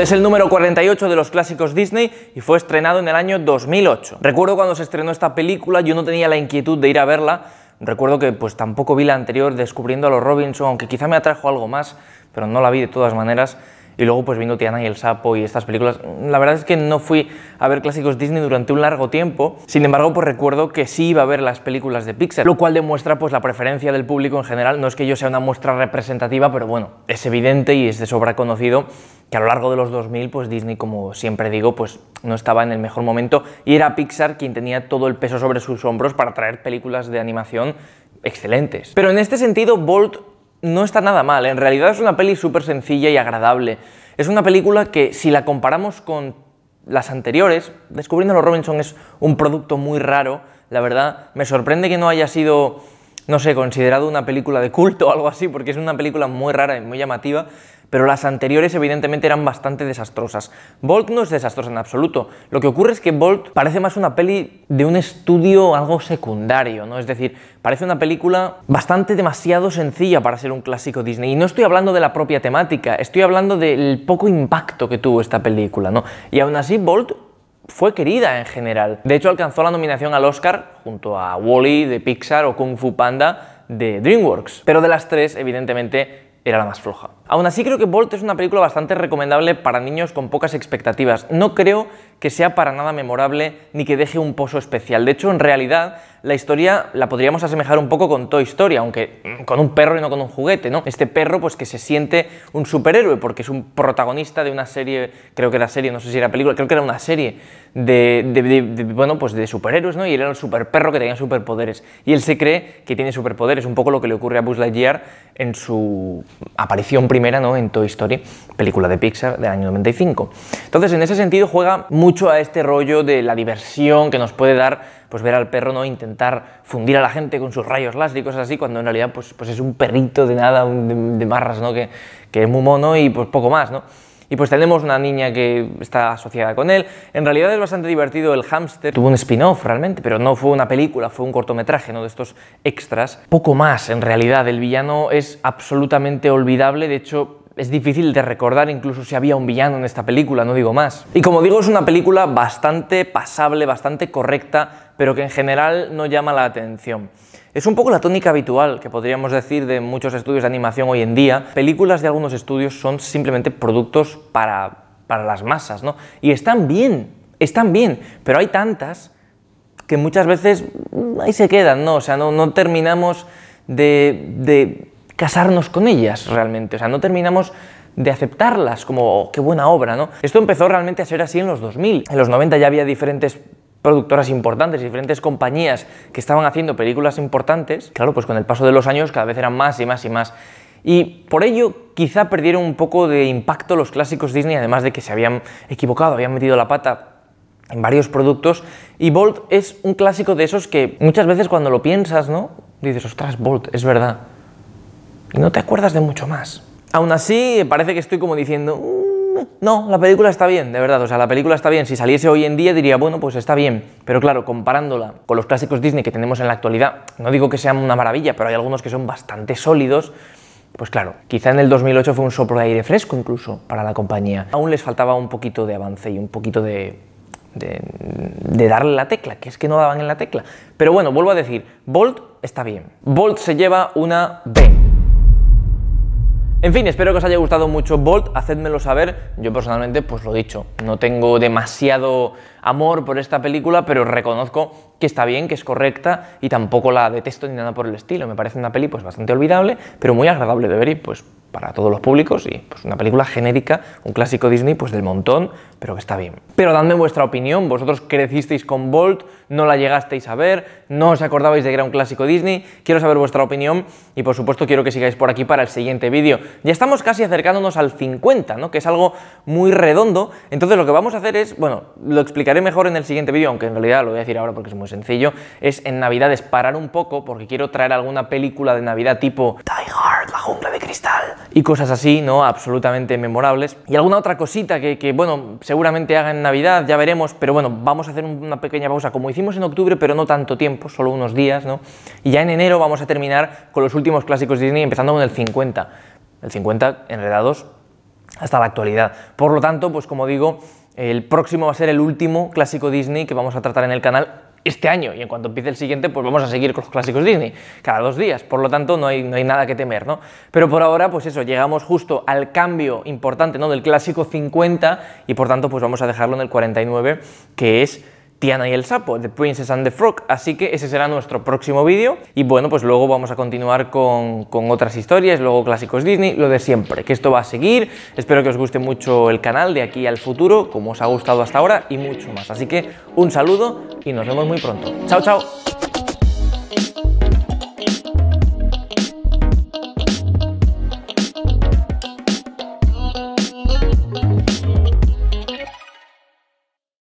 es el número 48 de los clásicos Disney y fue estrenado en el año 2008. Recuerdo cuando se estrenó esta película, yo no tenía la inquietud de ir a verla, recuerdo que pues tampoco vi la anterior descubriendo a los Robinson, aunque quizá me atrajo algo más, pero no la vi de todas maneras. Y luego pues viendo Tiana y el Sapo y estas películas, la verdad es que no fui a ver clásicos Disney durante un largo tiempo, sin embargo pues recuerdo que sí iba a ver las películas de Pixar, lo cual demuestra pues la preferencia del público en general, no es que yo sea una muestra representativa, pero bueno, es evidente y es de sobra conocido que a lo largo de los 2000 pues Disney como siempre digo pues no estaba en el mejor momento y era Pixar quien tenía todo el peso sobre sus hombros para traer películas de animación excelentes. Pero en este sentido Bolt no está nada mal. ¿eh? En realidad es una peli súper sencilla y agradable. Es una película que, si la comparamos con las anteriores, Descubriendo los Robinson es un producto muy raro. La verdad, me sorprende que no haya sido no sé, considerado una película de culto o algo así, porque es una película muy rara y muy llamativa, pero las anteriores evidentemente eran bastante desastrosas. Bolt no es desastrosa en absoluto, lo que ocurre es que Bolt parece más una peli de un estudio algo secundario, ¿no? Es decir, parece una película bastante demasiado sencilla para ser un clásico Disney. Y no estoy hablando de la propia temática, estoy hablando del poco impacto que tuvo esta película, ¿no? Y aún así Bolt fue querida en general. De hecho, alcanzó la nominación al Oscar junto a Wally -E de Pixar o Kung Fu Panda de DreamWorks. Pero de las tres, evidentemente, era la más floja. Aún así creo que Bolt es una película bastante recomendable para niños con pocas expectativas. No creo que sea para nada memorable ni que deje un pozo especial. De hecho, en realidad, la historia la podríamos asemejar un poco con Toy Story, aunque con un perro y no con un juguete, ¿no? Este perro pues que se siente un superhéroe porque es un protagonista de una serie, creo que era serie, no sé si era película, creo que era una serie de, bueno, pues de superhéroes, ¿no? Y él era un superperro que tenía superpoderes y él se cree que tiene superpoderes, un poco lo que le ocurre a Buzz Lightyear en su aparición primera, ¿no? En Toy Story, película de Pixar del año 95. Entonces, en ese sentido juega mucho a este rollo de la diversión que nos puede dar pues ver al perro no intentar fundir a la gente con sus rayos láser y cosas así, cuando en realidad pues, pues es un perrito de nada, de, de, marras, ¿no? Que, que, es muy mono y pues poco más, ¿no? Y pues tenemos una niña que está asociada con él. En realidad es bastante divertido el hámster. Tuvo un spin-off realmente, pero no fue una película, fue un cortometraje, ¿no? De estos extras. Poco más, en realidad. El villano es absolutamente olvidable. De hecho, es difícil de recordar incluso si había un villano en esta película, no digo más. Y como digo, es una película bastante pasable, bastante correcta, pero que en general no llama la atención. Es un poco la tónica habitual que podríamos decir de muchos estudios de animación hoy en día. Películas de algunos estudios son simplemente productos para, para las masas, ¿no? Y están bien, están bien, pero hay tantas que muchas veces mm, ahí se quedan, ¿no? O sea, no, no terminamos de, de casarnos con ellas realmente, o sea, no terminamos de aceptarlas como oh, qué buena obra, ¿no? Esto empezó realmente a ser así en los 2000. En los 90 ya había diferentes productoras importantes, diferentes compañías que estaban haciendo películas importantes. Claro, pues con el paso de los años cada vez eran más y más y más. Y por ello quizá perdieron un poco de impacto los clásicos Disney, además de que se habían equivocado, habían metido la pata en varios productos. Y Bolt es un clásico de esos que muchas veces cuando lo piensas, ¿no? Dices, ostras, Bolt, es verdad y no te acuerdas de mucho más. Aún así, parece que estoy como diciendo, mm, no, la película está bien, de verdad, o sea, la película está bien, si saliese hoy en día diría, bueno, pues está bien, pero claro, comparándola con los clásicos Disney que tenemos en la actualidad, no digo que sean una maravilla, pero hay algunos que son bastante sólidos, pues claro, quizá en el 2008 fue un soplo de aire fresco incluso para la compañía, aún les faltaba un poquito de avance y un poquito de, de, de darle la tecla, que es que no daban en la tecla, pero bueno, vuelvo a decir, Bolt está bien, Bolt se lleva una B. En fin, espero que os haya gustado mucho Bolt, hacédmelo saber. Yo personalmente, pues lo dicho, no tengo demasiado amor por esta película, pero reconozco que está bien, que es correcta y tampoco la detesto ni nada por el estilo. Me parece una peli pues bastante olvidable, pero muy agradable de ver y pues para todos los públicos y pues una película genérica, un clásico Disney pues del montón, pero que está bien. Pero dadme vuestra opinión, vosotros crecisteis con Bolt, no la llegasteis a ver, no os acordabais de que era un clásico Disney, quiero saber vuestra opinión y por supuesto quiero que sigáis por aquí para el siguiente vídeo. Ya estamos casi acercándonos al 50, ¿no? que es algo muy redondo, entonces lo que vamos a hacer es, bueno, lo explicaré mejor en el siguiente vídeo, aunque en realidad lo voy a decir ahora porque es muy sencillo, es en Navidades parar un poco porque quiero traer alguna película de Navidad tipo Die Hard, la jungla de y cosas así, ¿no? Absolutamente memorables. Y alguna otra cosita que, que, bueno, seguramente haga en Navidad, ya veremos, pero bueno, vamos a hacer una pequeña pausa como hicimos en octubre, pero no tanto tiempo, solo unos días, ¿no? Y ya en enero vamos a terminar con los últimos clásicos Disney, empezando con el 50. El 50 enredados hasta la actualidad. Por lo tanto, pues como digo, el próximo va a ser el último clásico Disney que vamos a tratar en el canal este año y en cuanto empiece el siguiente, pues vamos a seguir con los clásicos Disney, cada dos días, por lo tanto no hay, nada que temer, ¿no? Pero por ahora, pues eso, llegamos justo al cambio importante, ¿no? Del clásico 50 y por tanto, pues vamos a dejarlo en el 49, que es Tiana y el sapo, The Princess and the Frog, así que ese será nuestro próximo vídeo y bueno, pues luego vamos a continuar con, con otras historias, luego clásicos Disney, lo de siempre, que esto va a seguir, espero que os guste mucho el canal de aquí al futuro, como os ha gustado hasta ahora y mucho más, así que un saludo y nos vemos muy pronto. ¡Chao, chao!